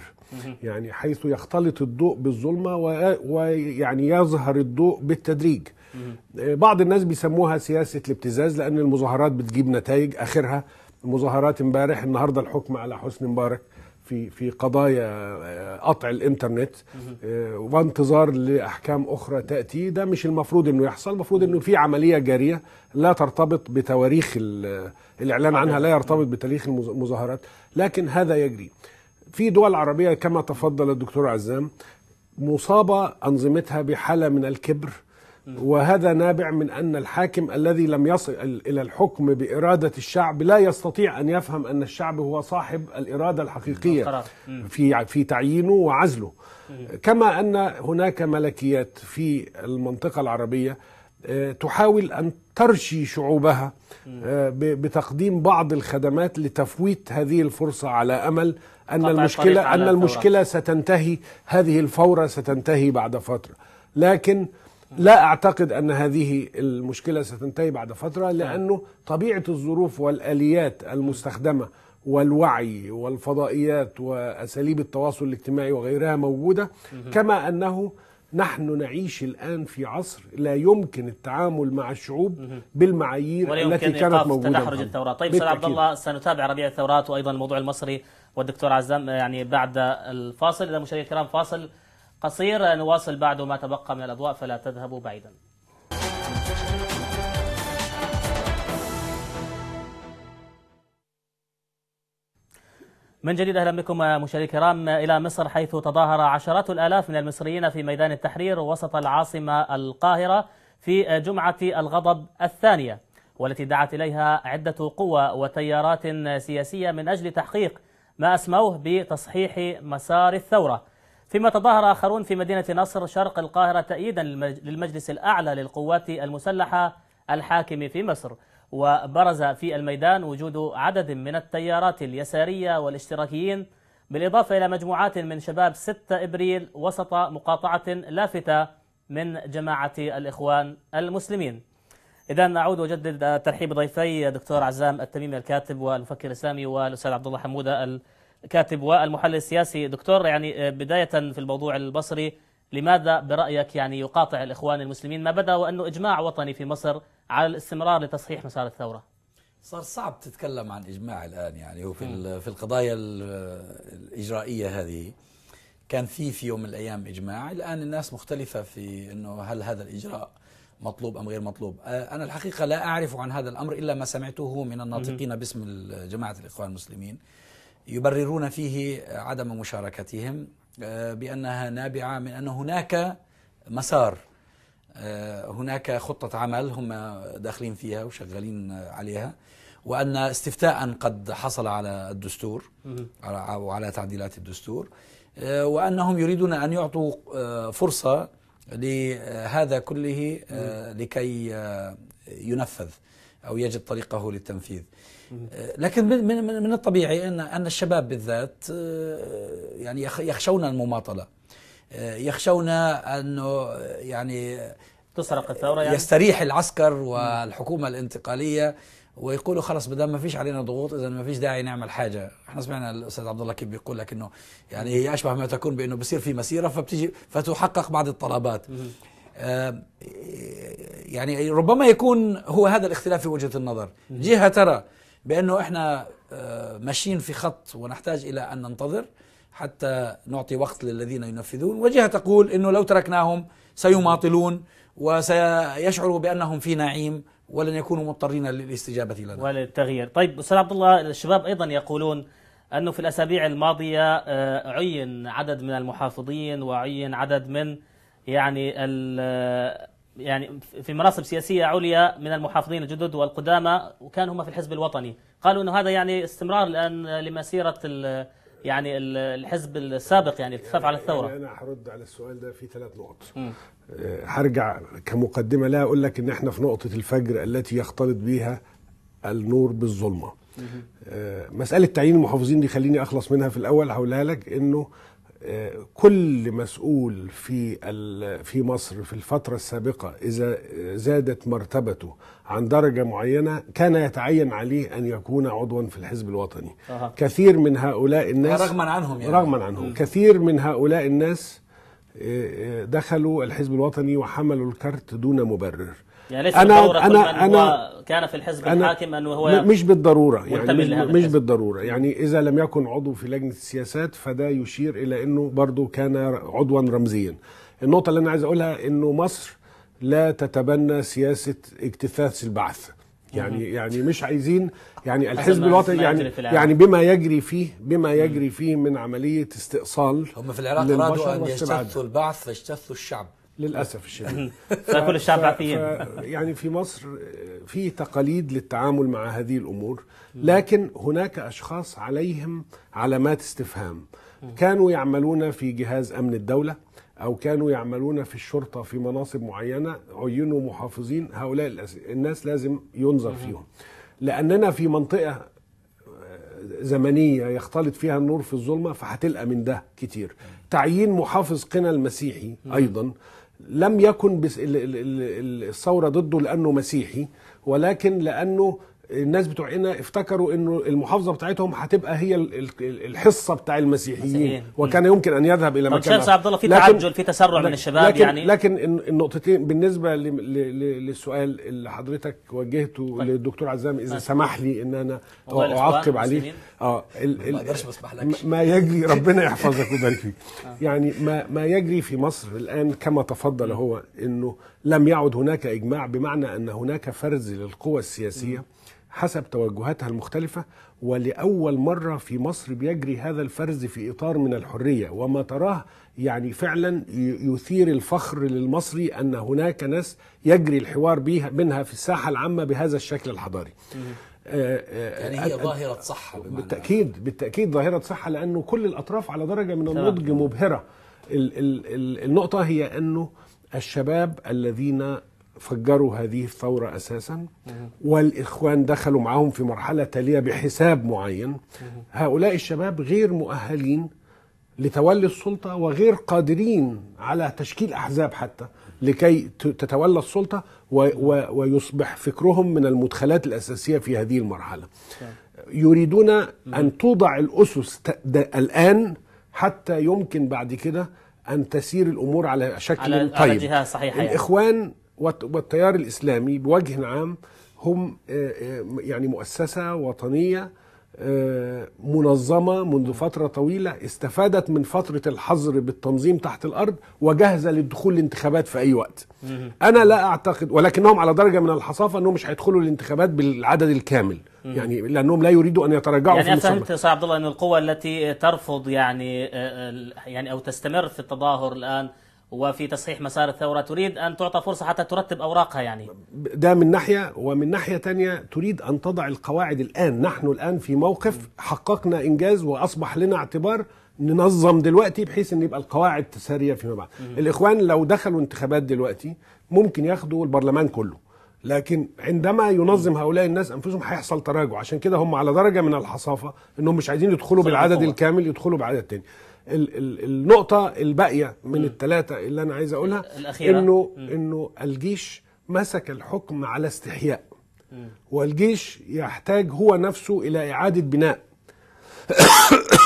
يعني حيث يختلط الضوء بالظلمه ويعني يظهر الضوء بالتدريج آه، بعض الناس بيسموها سياسه الابتزاز لان المظاهرات بتجيب نتائج اخرها مظاهرات امبارح النهارده الحكم على حسني مبارك في في قضايا آه، قطع الانترنت آه، وانتظار لاحكام اخرى تاتي ده مش المفروض انه يحصل المفروض انه في عمليه جاريه لا ترتبط بتواريخ الاعلان عنها لا يرتبط بتاريخ المظاهرات لكن هذا يجري في دول عربيه كما تفضل الدكتور عزام مصابه انظمتها بحاله من الكبر وهذا نابع من أن الحاكم الذي لم يصل إلى الحكم بإرادة الشعب لا يستطيع أن يفهم أن الشعب هو صاحب الإرادة الحقيقية في في تعيينه وعزله كما أن هناك ملكيات في المنطقة العربية آه، تحاول أن ترشي شعوبها آه، بتقديم بعض الخدمات لتفويت هذه الفرصة على أمل أن المشكلة أن المشكلة ستنتهي هذه الفورة ستنتهي بعد فترة لكن لا اعتقد ان هذه المشكله ستنتهي بعد فتره نعم. لانه طبيعه الظروف والاليات المستخدمه والوعي والفضائيات واساليب التواصل الاجتماعي وغيرها موجوده كما انه نحن نعيش الان في عصر لا يمكن التعامل مع الشعوب بالمعايير التي كانت موجوده تدحرج الثورات طيب استاذ عبد الله سنتابع ربيع الثورات وايضا الموضوع المصري والدكتور عزام يعني بعد الفاصل اذا مشاهدينا الكرام فاصل قصير نواصل بعد ما تبقى من الأضواء فلا تذهبوا بعيدا من جديد أهلا بكم مشاهدي الكرام إلى مصر حيث تظاهر عشرات الآلاف من المصريين في ميدان التحرير وسط العاصمة القاهرة في جمعة الغضب الثانية والتي دعت إليها عدة قوى وتيارات سياسية من أجل تحقيق ما أسموه بتصحيح مسار الثورة فيما تظاهر آخرون في مدينة نصر شرق القاهرة تأييدا للمجلس الأعلى للقوات المسلحة الحاكم في مصر وبرز في الميدان وجود عدد من التيارات اليسارية والاشتراكيين بالإضافة إلى مجموعات من شباب 6 إبريل وسط مقاطعة لافتة من جماعة الإخوان المسلمين إذا أعود وأجدد ترحيب ضيفي دكتور عزام التميمي الكاتب والمفكر الإسلامي والأستاذ عبد الله حمودة كاتب والمحلل السياسي دكتور يعني آه، بداية في الموضوع البصري لماذا برأيك يعني يقاطع الإخوان المسلمين ما بدا وأنه إجماع وطني في مصر على الاستمرار لتصحيح مسار الثورة صار صعب تتكلم عن إجماع الآن يعني وفي في القضايا الإجرائية هذه كان في في يوم من الأيام إجماع الآن الناس مختلفة في أنه هل هذا الإجراء مطلوب أم غير مطلوب آه، أنا الحقيقة لا أعرف عن هذا الأمر إلا ما سمعته من الناطقين باسم جماعة الإخوان المسلمين يبررون فيه عدم مشاركتهم آه، بأنها نابعة من أن هناك مسار آه، هناك خطة عمل هم داخلين فيها وشغالين عليها وأن استفتاء قد حصل على الدستور وعلى تعديلات الدستور آه، وأنهم يريدون أن يعطوا فرصة لهذا كله لكي ينفذ أو يجد طريقه للتنفيذ لكن من من, من الطبيعي ان ان الشباب بالذات آه، يعني يخشون المماطله آه، يخشون انه آه، يعني تسرق الثوره يعني يستريح العسكر والحكومه الانتقاليه ويقولوا خلص بدل ما فيش علينا ضغوط اذا ما فيش داعي نعمل حاجه احنا سمعنا الاستاذ عبد الله كيف بيقول لك انه يعني هي اشبه ما تكون بانه بصير في مسيره فبتجي فتحقق بعض الطلبات يعني ربما يكون هو هذا الاختلاف في وجهه النظر جهه ترى بأنه إحنا آه، ماشيين في خط ونحتاج إلى أن ننتظر حتى نعطي وقت للذين ينفذون وجهة تقول أنه لو تركناهم سيماطلون وسيشعروا بأنهم في نعيم ولن يكونوا مضطرين للاستجابة لنا وللتغيير طيب أستاذ عبد الله الشباب أيضا يقولون أنه في الأسابيع الماضية آه، عين عدد من المحافظين وعين عدد من يعني آه، يعني في مناصب سياسية عليا من المحافظين الجدد والقدامى وكان هم في الحزب الوطني قالوا أنه هذا يعني استمرار الآن لمسيرة يعني الحزب السابق يعني التفاف على الثورة يعني أنا أرد على السؤال ده في ثلاث نقط آه، هرجع كمقدمة لا أقول لك إن إحنا في نقطة الفجر التي يختلط بها النور بالظلمة آه، مسألة تعيين المحافظين دي خليني أخلص منها في الأول هقولها لك إنه كل مسؤول في في مصر في الفترة السابقة إذا زادت مرتبته عن درجة معينة كان يتعين عليه أن يكون عضوا في الحزب الوطني أه. كثير من هؤلاء الناس رغما عنهم يعني. رغما عنهم م. كثير من هؤلاء الناس آه، آه، دخلوا الحزب الوطني وحملوا الكارت دون مبرر يعني ليس أنا أنا أنا كان في الحزب أنا الحاكم أنه هو مش بالضرورة يعني مش, مش بالضرورة يعني إذا لم يكن عضو في لجنة السياسات فده يشير إلى أنه برضه كان عضوا رمزيا النقطة اللي أنا عايز أقولها أنه مصر لا تتبنى سياسة اجتثاث البعث يعني يعني مش عايزين يعني الحزب الوطني يعني يعني بما يجري فيه بما يجري فيه من عمليه استئصال هم في العراق ارادوا ان يجتثوا البعث فاجتثوا الشعب للاسف الشديد كل الشعب يعني في مصر في تقاليد للتعامل مع هذه الامور لكن هناك اشخاص عليهم علامات استفهام كانوا يعملون في جهاز امن الدوله او كانوا يعملون في الشرطه في مناصب معينه عينوا محافظين هؤلاء الناس لازم ينظر فيهم لاننا في منطقه آه، زمنيه يختلط فيها النور في الظلمه فهتلقى من ده كتير تعيين محافظ قنا المسيحي ايضا لم يكن الثورة ضده لأنه مسيحي ولكن لأنه الناس بتوعنا افتكروا انه المحافظه بتاعتهم هتبقى هي الحصه بتاع المسيحيين وكان يمكن ان يذهب الى مكان الشيخ عبد الله في تعجل في تسرع من الشباب لكن يعني لكن النقطتين بالنسبه للسؤال اللي حضرتك وجهته طيب. للدكتور عزام اذا طيب. سمح لي ان انا اعقب عليه اه ال ال ما, ما يجري ربنا يحفظك ويبارك فيك آه. يعني ما ما يجري في مصر الان كما تفضل هو انه لم يعد هناك اجماع بمعنى ان هناك فرز للقوى السياسيه م. حسب توجهاتها المختلفة ولأول مرة في مصر بيجري هذا الفرز في إطار من الحرية وما تراه يعني فعلا يثير الفخر للمصري أن هناك ناس يجري الحوار بيها منها في الساحة العامة بهذا الشكل الحضاري آه، آه، يعني هي آه، ظاهرة صحة بالتأكيد بالتأكيد ظاهرة صحة لأنه كل الأطراف على درجة من النضج مبهرة النقطة هي أنه الشباب الذين فجروا هذه الثورة أساسا والإخوان دخلوا معهم في مرحلة تالية بحساب معين هؤلاء الشباب غير مؤهلين لتولي السلطة وغير قادرين على تشكيل أحزاب حتى لكي تتولى السلطة ويصبح فكرهم من المدخلات الأساسية في هذه المرحلة نعم. يريدون أن توضع الأسس الآن حتى يمكن بعد كده أن تسير الأمور على شكل على طيب جهة صحيحة الإخوان والتيار الاسلامي بوجه عام هم آه، آه، يعني مؤسسه وطنيه آه، منظمه منذ فتره طويله استفادت من فتره الحظر بالتنظيم تحت الارض وجاهزه للدخول الانتخابات في اي وقت. انا لا اعتقد ولكنهم على درجه من الحصافه انهم مش هيدخلوا الانتخابات بالعدد الكامل. يعني لانهم لا يريدوا ان يتراجعوا يعني في فهمت يا استاذ عبد الله ان القوى التي ترفض يعني يعني او تستمر في التظاهر الان وفي تصحيح مسار الثورة تريد أن تعطى فرصة حتى ترتب أوراقها يعني ده من ناحية ومن ناحية تانية تريد أن تضع القواعد الآن نحن الآن في موقف حققنا إنجاز وأصبح لنا اعتبار ننظم دلوقتي بحيث ان يبقى القواعد ساريه فيما بعد الاخوان لو دخلوا انتخابات دلوقتي ممكن ياخدوا البرلمان كله لكن عندما ينظم هؤلاء الناس انفسهم هيحصل تراجع عشان كده هم على درجه من الحصافه انهم مش عايزين يدخلوا بالعدد الكامل يدخلوا بعدد تاني النقطه الباقيه من الثلاثه اللي انا عايز اقولها الأخيرة. انه م. انه الجيش مسك الحكم على استحياء م. والجيش يحتاج هو نفسه الى اعاده بناء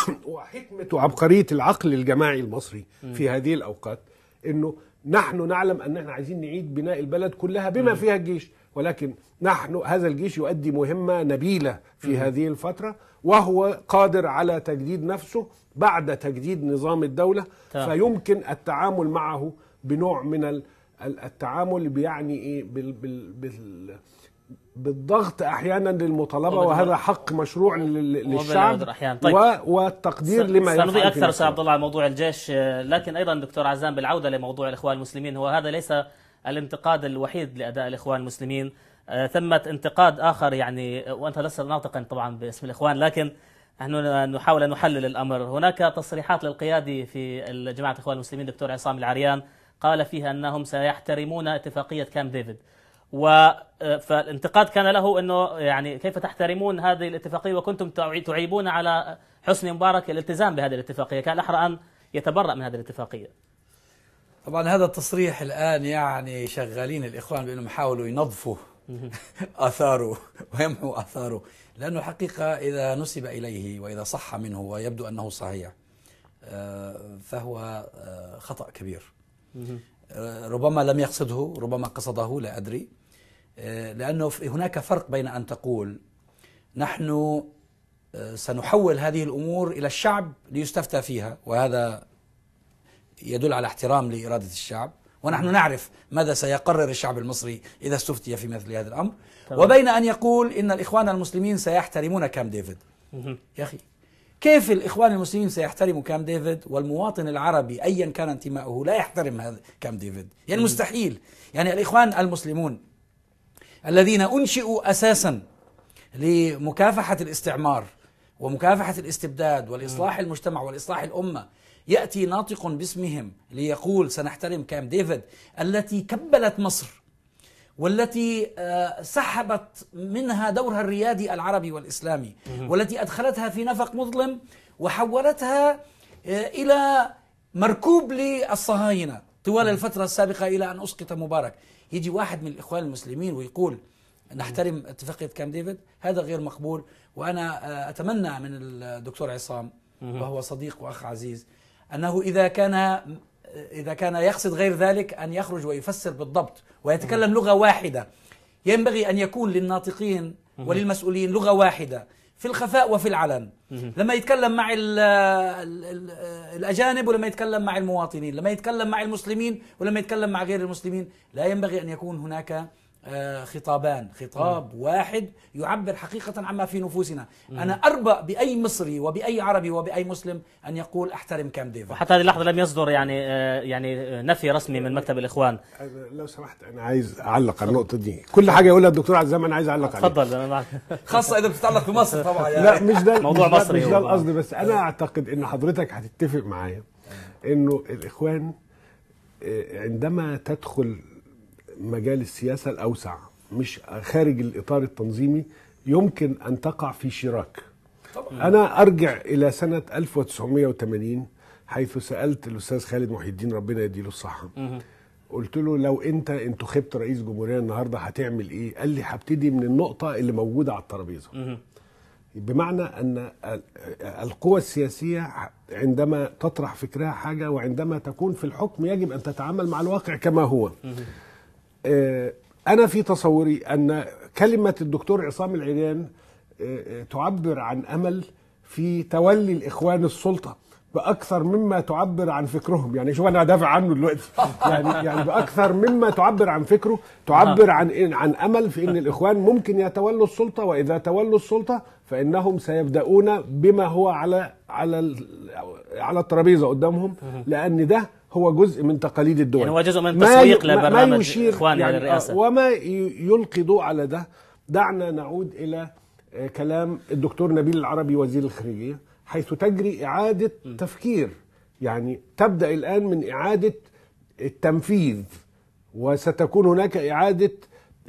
وحكمه وعبقريه العقل الجماعي المصري م. في هذه الاوقات انه نحن نعلم ان احنا عايزين نعيد بناء البلد كلها بما فيها الجيش ولكن نحن هذا الجيش يؤدي مهمه نبيله في هذه الفتره وهو قادر على تجديد نفسه بعد تجديد نظام الدولة طيب. فيمكن التعامل معه بنوع من التعامل بيعني إيه بال بال بال بالضغط احيانا للمطالبه وهذا حق مشروع للشعب طيب. والتقدير لما يفعل سنضيء اكثر استاذ عبد الله على موضوع الجيش لكن ايضا دكتور عزام بالعوده لموضوع الاخوان المسلمين هو هذا ليس الانتقاد الوحيد لاداء الاخوان المسلمين آه، ثمة انتقاد آخر يعني وأنت لست ناطقا طبعا باسم الإخوان لكن نحن نحاول أن نحلل الأمر هناك تصريحات للقيادي في جماعة الإخوان المسلمين دكتور عصام العريان قال فيها أنهم سيحترمون اتفاقية كام ديفيد و آه، فالانتقاد كان له انه يعني كيف تحترمون هذه الاتفاقيه وكنتم تعيبون على حسني مبارك الالتزام بهذه الاتفاقيه، كان الاحرى ان يتبرأ من هذه الاتفاقيه. طبعا هذا التصريح الان يعني شغالين الاخوان بانهم يحاولوا ينظفوا آثاره ويمحو آثاره لأنه حقيقة إذا نسب إليه وإذا صح منه ويبدو أنه صحيح آه، فهو آه، خطأ كبير آه، ربما لم يقصده ربما قصده لا أدري لأنه هناك فرق بين أن تقول نحن سنحول هذه الأمور إلى الشعب ليستفتى فيها وهذا يدل على احترام لإرادة الشعب ونحن نعرف ماذا سيقرر الشعب المصري إذا استفتي في مثل هذا الأمر طبعا. وبين أن يقول إن الإخوان المسلمين سيحترمون كام ديفيد يا أخي كيف الإخوان المسلمين سيحترموا كام ديفيد والمواطن العربي أيا كان انتمائه لا يحترم هذا كام ديفيد يعني مستحيل يعني الإخوان المسلمون الذين أنشئوا أساسا لمكافحة الاستعمار ومكافحة الاستبداد والإصلاح المجتمع والإصلاح الأمة يأتي ناطق باسمهم ليقول سنحترم كام ديفيد التي كبلت مصر والتي آه، سحبت منها دورها الريادي العربي والإسلامي والتي أدخلتها في نفق مظلم وحولتها آه، إلى مركوب للصهاينة طوال الفترة السابقة إلى أن أسقط مبارك يجي واحد من الإخوان المسلمين ويقول نحترم اتفاقية كام ديفيد هذا غير مقبول وأنا آه، أتمنى من الدكتور عصام وهو صديق وأخ عزيز أنه إذا كان إذا كان يقصد غير ذلك أن يخرج ويفسر بالضبط ويتكلم لغة واحدة ينبغي أن يكون للناطقين وللمسؤولين لغة واحدة في الخفاء وفي العلن لما يتكلم مع الـ الـ الـ الأجانب ولما يتكلم مع المواطنين لما يتكلم مع المسلمين ولما يتكلم مع غير المسلمين لا ينبغي أن يكون هناك آه، خطابان خطاب م. واحد يعبر حقيقة عما في نفوسنا م. أنا أربأ بأي مصري وبأي عربي وبأي مسلم أن يقول أحترم كام ديفيد وحتى هذه اللحظة لم يصدر يعني آه، يعني آه، نفي رسمي من مكتب الإخوان لو سمحت أنا عايز أعلق على النقطة دي كل حاجة يقولها الدكتور عزام أنا عايز أعلق عليها تفضل معك خاصة إذا بتتعلق بمصر طبعا يعني لا مش ده موضوع مصري مش ده القصد بس أنا أعتقد إن حضرتك هتتفق معايا إنه الإخوان عندما تدخل مجال السياسه الاوسع مش خارج الاطار التنظيمي يمكن ان تقع في شراك طبعا. انا ارجع الى سنه 1980 حيث سالت الاستاذ خالد محي الدين ربنا يديله الصحه قلت له لو انت انتخبت رئيس جمهوريه النهارده هتعمل ايه قال لي هبتدي من النقطه اللي موجوده على الترابيزه بمعنى ان القوى السياسيه عندما تطرح فكرها حاجه وعندما تكون في الحكم يجب ان تتعامل مع الواقع كما هو آه، انا في تصوري ان كلمه الدكتور عصام العيدان آه، آه، تعبر عن امل في تولي الاخوان السلطه باكثر مما تعبر عن فكرهم يعني شوف انا دافع عنه دلوقتي يعني يعني باكثر مما تعبر عن فكره تعبر عن عن امل في ان الاخوان ممكن يتولوا السلطه واذا تولوا السلطه فانهم سيبداون بما هو على على على الترابيزه قدامهم لان ده هو جزء من تقاليد الدول يعني هو جزء من تسويق لبرنامج ما إخواننا يعني للرئاسة آه، وما يلقي ضوء على ده دعنا نعود إلى آه، كلام الدكتور نبيل العربي وزير الخارجية حيث تجري إعادة م. تفكير يعني تبدأ الآن من إعادة التنفيذ وستكون هناك إعادة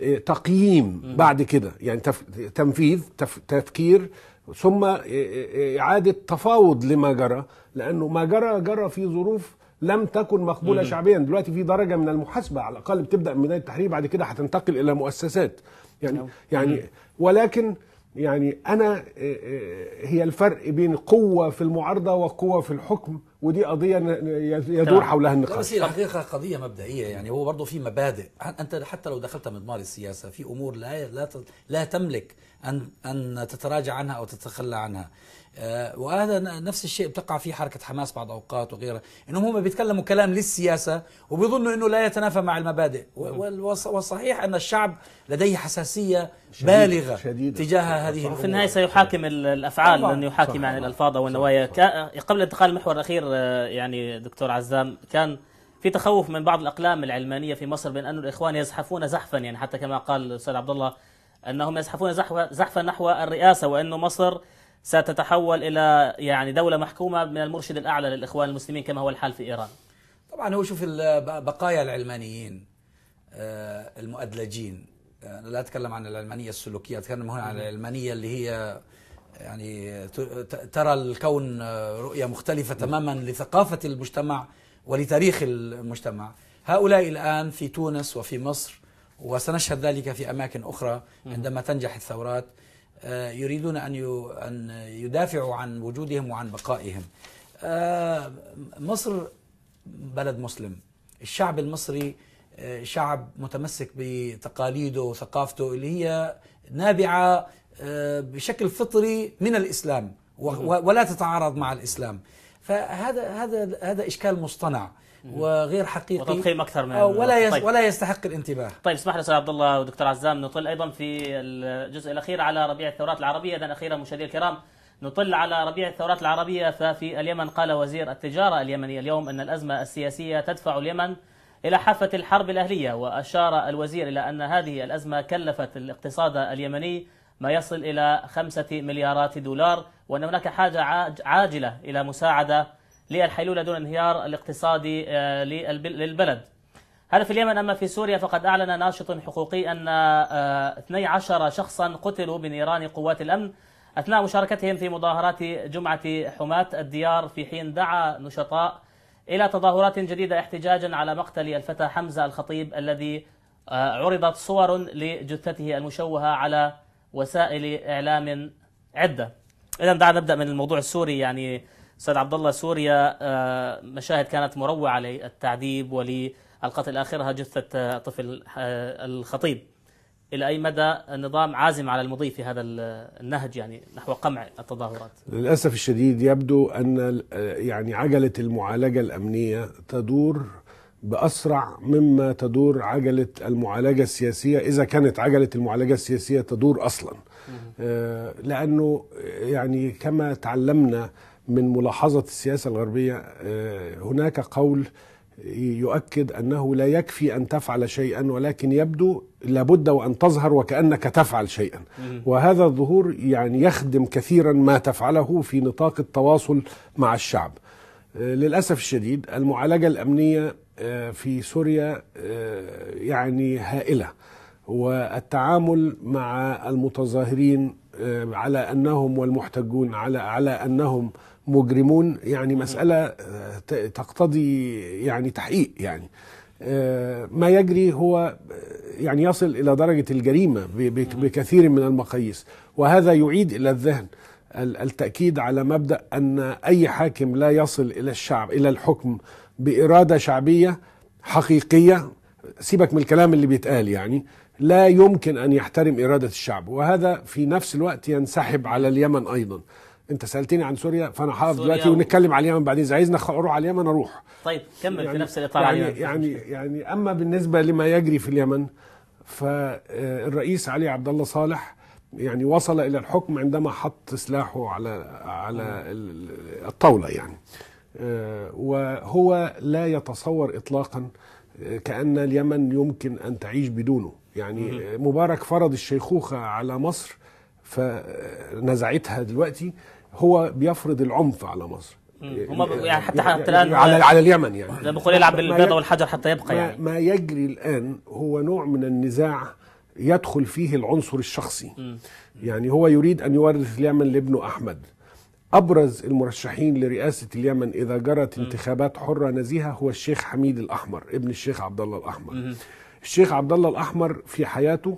آه، تقييم م. بعد كده يعني تف... تنفيذ تف... تفكير ثم إعادة تفاوض لما جرى لأنه ما جرى جرى في ظروف لم تكن مقبوله شعبيا دلوقتي في درجه من المحاسبه على الاقل بتبدا من بدايه التحرير بعد كده هتنتقل الى مؤسسات يعني نعم. يعني ولكن يعني انا آه، آه، هي الفرق بين قوه في المعارضه وقوه في الحكم ودي قضيه يدور نعم. حولها النقاش بس الحقيقه قضيه مبدئيه يعني هو برضه في مبادئ انت حتى لو دخلت مضمار السياسه في امور لا لا لا تملك ان ان تتراجع عنها او تتخلى عنها آه، وهذا نفس الشيء بتقع فيه حركه حماس بعض اوقات وغيرها انهم هم بيتكلموا كلام للسياسه وبيظنوا انه لا يتنافى مع المبادئ نعم. والصحيح ان الشعب لديه حساسيه شديد بالغه شديد تجاه هذه في النهايه سيحاكم الافعال لن يحاكم عن الالفاظ والنوايا قبل انتقال المحور الاخير آه، يعني دكتور عزام كان في تخوف من بعض الاقلام العلمانيه في مصر بين ان الاخوان يزحفون زحفا يعني حتى كما قال الاستاذ عبد الله انهم يزحفون زحفا نحو الرئاسه وانه مصر ستتحول إلى يعني دولة محكومة من المرشد الأعلى للإخوان المسلمين كما هو الحال في إيران طبعا هو شوف بقايا العلمانيين آه، المؤدلجين آه، أنا لا أتكلم عن العلمانية السلوكية أتكلم هنا عن العلمانية اللي هي يعني ترى الكون آه، رؤية مختلفة تماما لثقافة المجتمع ولتاريخ المجتمع هؤلاء الآن في تونس وفي مصر وسنشهد ذلك في أماكن أخرى عندما تنجح الثورات آه، يريدون أن أن يدافعوا عن وجودهم وعن بقائهم آه، مصر بلد مسلم الشعب المصري آه، شعب متمسك بتقاليده وثقافته اللي هي نابعة بشكل فطري من الإسلام ولا تتعارض مع الإسلام فهذا هذا هذا إشكال مصطنع وغير حقيقي وتضخيم اكثر من ولا طيب. ولا يستحق الانتباه طيب اسمح لي استاذ عبد الله ودكتور عزام نطل ايضا في الجزء الاخير على ربيع الثورات العربيه اذا اخيرا مشاهدي الكرام نطل على ربيع الثورات العربيه ففي اليمن قال وزير التجاره اليمني اليوم ان الازمه السياسيه تدفع اليمن الى حافه الحرب الاهليه واشار الوزير الى ان هذه الازمه كلفت الاقتصاد اليمني ما يصل إلى خمسة مليارات دولار وأن هناك حاجة عاجلة إلى مساعدة للحيلولة دون انهيار الاقتصادي آه، للبلد هذا في اليمن أما في سوريا فقد أعلن ناشط حقوقي أن 12 آه، شخصا قتلوا بنيران قوات الأمن أثناء مشاركتهم في مظاهرات جمعة حماة الديار في حين دعا نشطاء إلى تظاهرات جديدة احتجاجا على مقتل الفتى حمزة الخطيب الذي آه، عرضت صور لجثته المشوهة على وسائل إعلام عدة إذا دعنا نبدأ من الموضوع السوري يعني استاذ عبد الله سوريا آه، مشاهد كانت مروعه للتعذيب وللقتل اخرها جثه آه، طفل آه، الخطيب الى اي مدى النظام عازم على المضي في هذا النهج يعني نحو قمع التظاهرات؟ للاسف الشديد يبدو ان يعني عجله المعالجه الامنيه تدور باسرع مما تدور عجله المعالجه السياسيه اذا كانت عجله المعالجه السياسيه تدور اصلا لانه يعني كما تعلمنا من ملاحظة السياسة الغربية آه، هناك قول يؤكد أنه لا يكفي أن تفعل شيئا ولكن يبدو لابد وأن تظهر وكأنك تفعل شيئا وهذا الظهور يعني يخدم كثيرا ما تفعله في نطاق التواصل مع الشعب آه، للأسف الشديد المعالجة الأمنية آه، في سوريا يعني هائلة والتعامل مع المتظاهرين على انهم والمحتجون على على انهم مجرمون يعني مسألة آه، تقتضي يعني تحقيق يعني آه، ما يجري هو آه، يعني يصل إلى درجة الجريمة بكثير من المقاييس وهذا يعيد إلى الذهن التأكيد على مبدأ أن أي حاكم لا يصل إلى الشعب إلى الحكم بإرادة شعبية حقيقية سيبك من الكلام اللي بيتقال يعني لا يمكن أن يحترم إرادة الشعب وهذا في نفس الوقت ينسحب على اليمن أيضا انت سالتني عن سوريا فانا هقف دلوقتي ونتكلم على اليمن بعدين اذا عايزنا اروح على اليمن اروح طيب كمل يعني في نفس الاطار يعني يعني يعني اما بالنسبه لما يجري في اليمن فالرئيس علي عبد الله صالح يعني وصل الى الحكم عندما حط سلاحه على على الطاوله يعني آه، وهو لا يتصور اطلاقا آه، كان اليمن يمكن ان تعيش بدونه يعني مبارك فرض الشيخوخه على مصر فنزعتها دلوقتي هو بيفرض العنف على مصر يعني هم يعني, يعني حتى حتى يعني الان على على اليمن يعني لما ما بيقول يلعب بالبيضه والحجر حتى يبقى يعني ما يجري الان هو نوع من النزاع يدخل فيه العنصر الشخصي مم. يعني هو يريد ان يورث اليمن لابنه احمد ابرز المرشحين لرئاسه اليمن اذا جرت انتخابات حره نزيهه هو الشيخ حميد الاحمر ابن الشيخ عبد الله الاحمر مم. الشيخ عبد الله الاحمر في حياته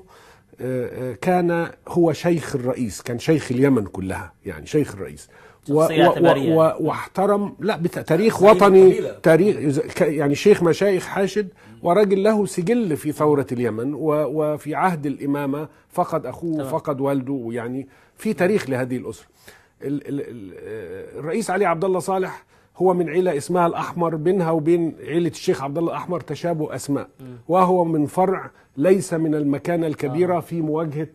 كان هو شيخ الرئيس كان شيخ اليمن كلها يعني شيخ الرئيس و و واحترم لا تاريخ وطني تاريخ يعني شيخ مشايخ حاشد وراجل له سجل في ثورة اليمن وفي عهد الإمامة فقد أخوه فقد والده يعني في تاريخ لهذه الأسرة آه، الرئيس علي عبد الله صالح هو من عيله اسمها الاحمر بينها وبين عيله الشيخ عبد الله الاحمر تشابه اسماء وهو من فرع ليس من المكانه الكبيره آه. في مواجهه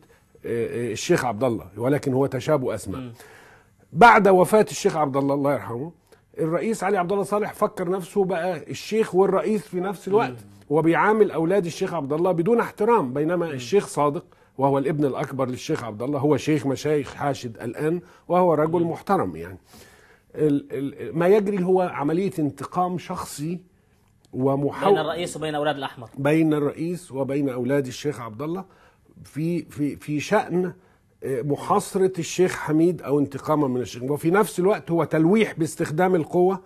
آه، آه، الشيخ عبد الله ولكن هو تشابه اسماء بعد وفاه الشيخ عبد الله الله يرحمه الرئيس علي عبد الله صالح فكر نفسه بقى الشيخ والرئيس في نفس الوقت وبيعامل اولاد الشيخ عبد الله بدون احترام بينما الشيخ صادق وهو الابن الاكبر للشيخ عبد الله هو شيخ مشايخ حاشد الان وهو رجل محترم يعني ما يجري هو عمليه انتقام شخصي ومحاولة بين الرئيس وبين اولاد الاحمر بين الرئيس وبين اولاد الشيخ عبد الله في في في شان آه، محاصره الشيخ حميد او انتقاما من الشيخ وفي نفس الوقت هو تلويح باستخدام القوه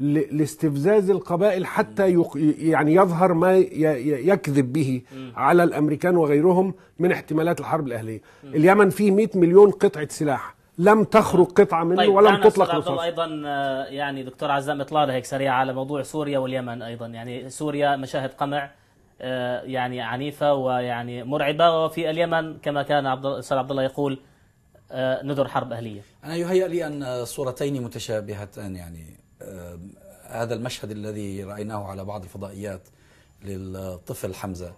لاستفزاز القبائل حتى يعني يظهر ما يكذب به على الامريكان وغيرهم من احتمالات الحرب الاهليه اليمن فيه 100 مليون قطعه سلاح لم تخرج قطعه منه طيب ولم تطلق رصاص ايضا آه، يعني دكتور عزام اطلاله هيك سريعه على موضوع سوريا واليمن ايضا يعني سوريا مشاهد قمع آه، يعني عنيفه ويعني مرعبه وفي اليمن كما كان عبد الاستاذ عبد الله يقول آه، ندر حرب اهليه انا يهيأ لي ان صورتين متشابهتان يعني هذا المشهد الذي رايناه على بعض الفضائيات للطفل حمزه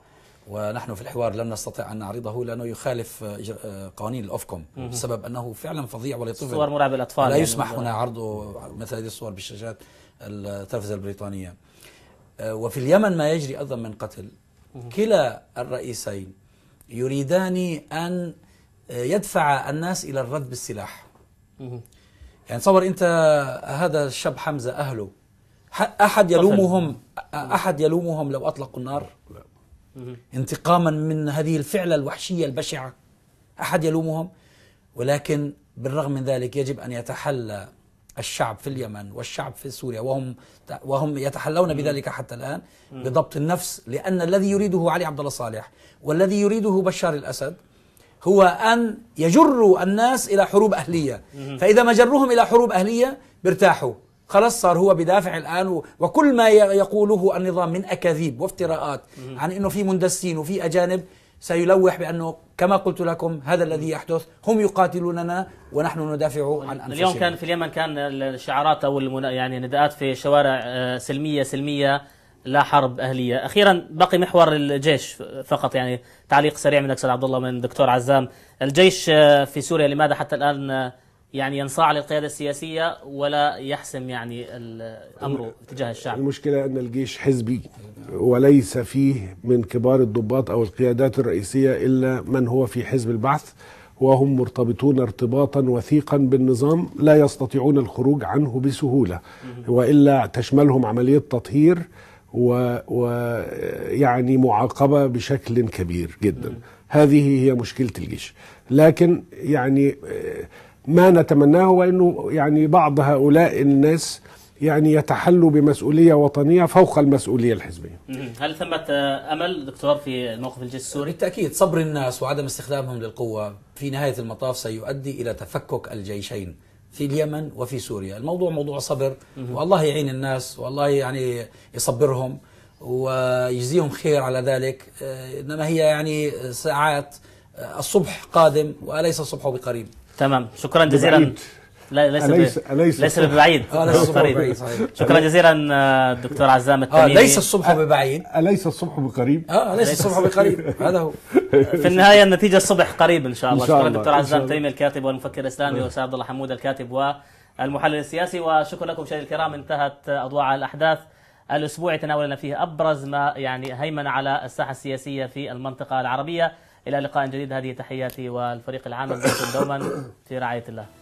ونحن في الحوار لم نستطع أن نعرضه لأنه يخالف آه، آه، قوانين الأوفكوم بسبب أنه فعلا فظيع ولطفل صور مرعبة للأطفال لا يعني يسمح هنا عرضه مثل هذه الصور بالشاشات التلفزة البريطانية آه، وفي اليمن ما يجري أيضا من قتل كلا الرئيسين يريدان أن يدفع الناس إلى الرد بالسلاح يعني تصور أنت هذا الشاب حمزة أهله أحد يلومهم أحد يلومهم لو أطلقوا النار لا انتقاما من هذه الفعلة الوحشية البشعة أحد يلومهم ولكن بالرغم من ذلك يجب أن يتحلى الشعب في اليمن والشعب في سوريا وهم وهم يتحلون بذلك حتى الان بضبط النفس لان الذي يريده علي عبد الله صالح والذي يريده بشار الاسد هو ان يجروا الناس الى حروب اهليه فاذا ما جروهم الى حروب اهليه بيرتاحوا خلاص صار هو بدافع الان وكل ما يقوله النظام من اكاذيب وافتراءات عن انه في مندسين وفي اجانب سيلوح بانه كما قلت لكم هذا الذي يحدث هم يقاتلوننا ونحن ندافع عن انفسنا اليوم كان في اليمن كان الشعارات او يعني نداءات في شوارع آه، سلميه سلميه لا حرب اهليه اخيرا بقي محور الجيش فقط يعني تعليق سريع منك استاذ عبد الله من دكتور عزام الجيش آه، في سوريا لماذا حتى الان آه، يعني ينصاع للقيادة السياسية ولا يحسم يعني الأمر تجاه الشعب المشكلة أن الجيش حزبي وليس فيه من كبار الضباط أو القيادات الرئيسية إلا من هو في حزب البعث وهم مرتبطون ارتباطا وثيقا بالنظام لا يستطيعون الخروج عنه بسهولة وإلا تشملهم عملية تطهير ويعني و... يعني معاقبة بشكل كبير جدا هذه هي مشكلة الجيش لكن يعني ما نتمناه هو انه يعني بعض هؤلاء الناس يعني يتحلوا بمسؤوليه وطنيه فوق المسؤوليه الحزبيه. هل ثمة امل دكتور في موقف الجيش السوري؟ بالتاكيد صبر الناس وعدم استخدامهم للقوه في نهايه المطاف سيؤدي الى تفكك الجيشين في اليمن وفي سوريا، الموضوع موضوع صبر والله يعين الناس والله يعني يصبرهم ويجزيهم خير على ذلك انما هي يعني ساعات آه، الصبح قادم وليس الصبح بقريب. تمام شكرا جزيلا لا ليس أليس أليس ليس ببعيد آه، ليس ببعيد شكرا جزيلا آه، دكتور عزام آه، التميمي ليس الصبح ببعيد اليس الصبح بقريب اه ليس الصبح بقريب هذا هو في النهايه النتيجه الصبح قريب ان شاء الله شكرا دكتور عزام التميمي الكاتب والمفكر الاسلامي نعم. واستاذ عبد الله حمود الكاتب والمحلل السياسي وشكرا لكم مشاهدينا الكرام انتهت اضواء الاحداث الاسبوع تناولنا فيه ابرز ما يعني هيمن على الساحه السياسيه في المنطقه العربيه إلى لقاء جديد هذه تحياتي والفريق العام دوما في رعاية الله